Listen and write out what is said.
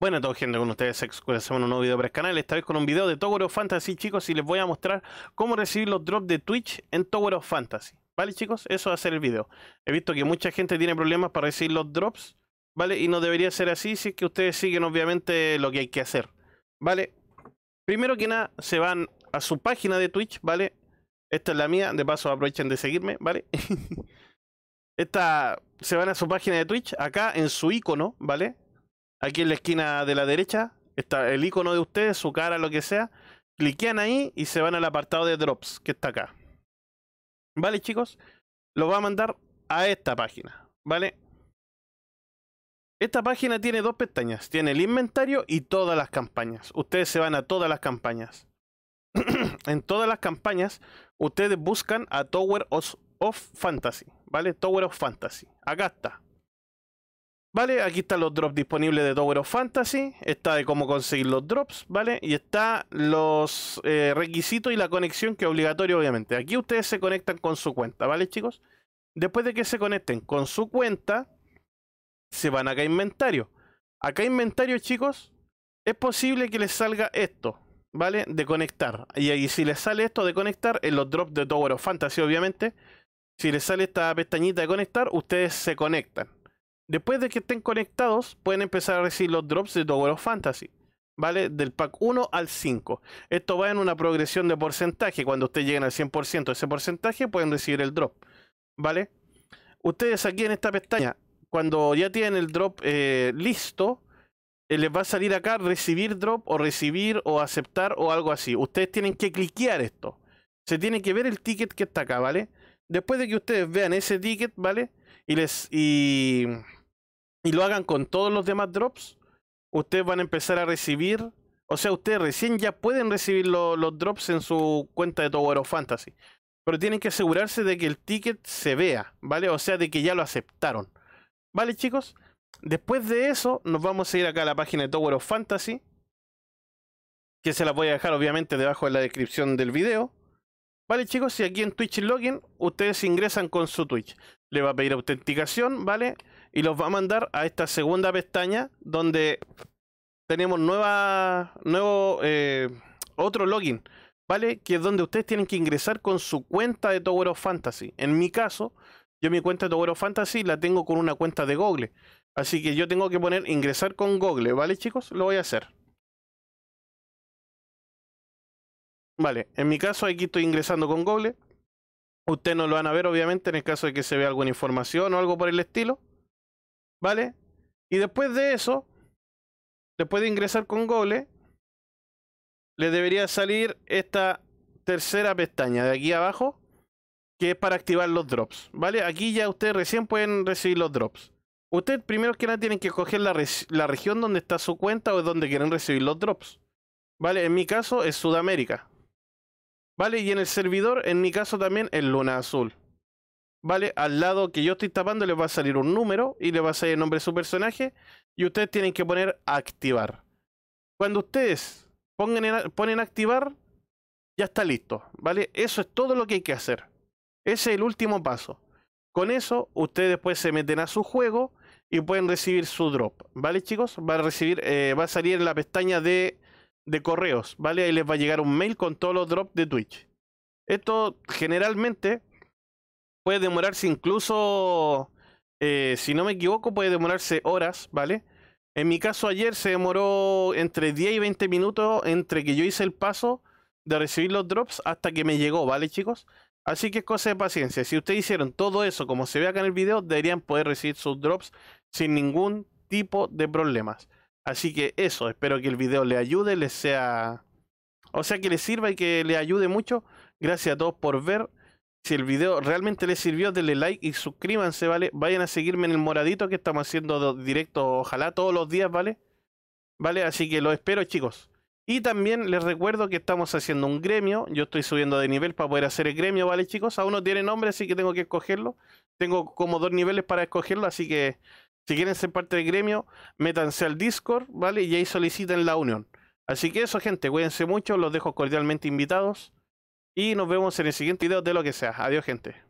Bueno, todo gente, con ustedes hacemos un nuevo video para el canal, esta vez con un video de Tower of Fantasy, chicos, y les voy a mostrar cómo recibir los drops de Twitch en Tower of Fantasy, ¿vale, chicos? Eso va a ser el video. He visto que mucha gente tiene problemas para recibir los drops, ¿vale? Y no debería ser así si es que ustedes siguen, obviamente, lo que hay que hacer, ¿vale? Primero que nada, se van a su página de Twitch, ¿vale? Esta es la mía, de paso aprovechen de seguirme, ¿vale? Esta, se van a su página de Twitch, acá en su icono, ¿vale? Aquí en la esquina de la derecha está el icono de ustedes, su cara, lo que sea. Cliquean ahí y se van al apartado de Drops, que está acá. ¿Vale, chicos? Lo va a mandar a esta página, ¿vale? Esta página tiene dos pestañas. Tiene el inventario y todas las campañas. Ustedes se van a todas las campañas. en todas las campañas, ustedes buscan a Tower of, of Fantasy, ¿vale? Tower of Fantasy. Acá está. Vale, aquí están los drops disponibles de Tower of Fantasy. Está de cómo conseguir los drops, ¿vale? Y está los eh, requisitos y la conexión que es obligatorio, obviamente. Aquí ustedes se conectan con su cuenta, ¿vale, chicos? Después de que se conecten con su cuenta, se van acá a inventario. Acá inventario, chicos, es posible que les salga esto, ¿vale? De conectar. Y ahí si les sale esto de conectar, en los drops de Tower of Fantasy, obviamente, si les sale esta pestañita de conectar, ustedes se conectan después de que estén conectados, pueden empezar a recibir los drops de Tower of Fantasy. ¿Vale? Del pack 1 al 5. Esto va en una progresión de porcentaje. Cuando ustedes lleguen al 100% de ese porcentaje, pueden recibir el drop. ¿Vale? Ustedes aquí en esta pestaña, cuando ya tienen el drop eh, listo, eh, les va a salir acá recibir drop o recibir o aceptar o algo así. Ustedes tienen que cliquear esto. Se tiene que ver el ticket que está acá, ¿vale? Después de que ustedes vean ese ticket, ¿vale? Y les... Y y lo hagan con todos los demás drops, ustedes van a empezar a recibir, o sea, ustedes recién ya pueden recibir los drops en su cuenta de Tower of Fantasy. Pero tienen que asegurarse de que el ticket se vea, ¿vale? O sea, de que ya lo aceptaron. ¿Vale, chicos? Después de eso, nos vamos a ir acá a la página de Tower of Fantasy. Que se la voy a dejar, obviamente, debajo de la descripción del video. Vale, chicos, y aquí en Twitch Login, ustedes ingresan con su Twitch. Le va a pedir autenticación, ¿vale? vale y los va a mandar a esta segunda pestaña donde tenemos nueva, nuevo, eh, otro login, ¿vale? Que es donde ustedes tienen que ingresar con su cuenta de Tower of Fantasy. En mi caso, yo mi cuenta de Tower of Fantasy la tengo con una cuenta de Google. Así que yo tengo que poner ingresar con Google, ¿vale chicos? Lo voy a hacer. Vale, en mi caso aquí estoy ingresando con Google. Ustedes no lo van a ver obviamente en el caso de que se vea alguna información o algo por el estilo. ¿Vale? Y después de eso, después de ingresar con gole le debería salir esta tercera pestaña de aquí abajo, que es para activar los drops. ¿Vale? Aquí ya ustedes recién pueden recibir los drops. Ustedes primero que nada tienen que coger la, región donde está su cuenta o donde quieren recibir los drops. ¿Vale? En mi caso es Sudamérica. ¿Vale? Y en el servidor, en mi caso también es Luna Azul. ¿vale? Al lado que yo estoy tapando les va a salir un número y le va a salir el nombre de su personaje y ustedes tienen que poner activar. Cuando ustedes ponen activar, ya está listo, ¿vale? Eso es todo lo que hay que hacer. Ese es el último paso. Con eso, ustedes después se meten a su juego y pueden recibir su drop, ¿vale chicos? Va a, recibir, eh, va a salir en la pestaña de, de correos, ¿vale? Ahí les va a llegar un mail con todos los drops de Twitch. Esto generalmente puede demorarse incluso, eh, si no me equivoco, puede demorarse horas, ¿vale? En mi caso ayer se demoró entre 10 y 20 minutos entre que yo hice el paso de recibir los drops hasta que me llegó, ¿vale chicos? Así que es cosa de paciencia. Si ustedes hicieron todo eso como se ve acá en el video, deberían poder recibir sus drops sin ningún tipo de problemas. Así que eso, espero que el video les ayude, les sea... O sea, que les sirva y que les ayude mucho. Gracias a todos por ver. Si el video realmente les sirvió, denle like y suscríbanse, ¿vale? Vayan a seguirme en el moradito que estamos haciendo directo, ojalá todos los días, ¿vale? ¿Vale? Así que lo espero, chicos. Y también les recuerdo que estamos haciendo un gremio. Yo estoy subiendo de nivel para poder hacer el gremio, ¿vale, chicos? Aún no tiene nombre, así que tengo que escogerlo. Tengo como dos niveles para escogerlo, así que si quieren ser parte del gremio, métanse al Discord, ¿vale? Y ahí soliciten la unión. Así que eso, gente, cuídense mucho, los dejo cordialmente invitados. Y nos vemos en el siguiente video de lo que sea. Adiós, gente.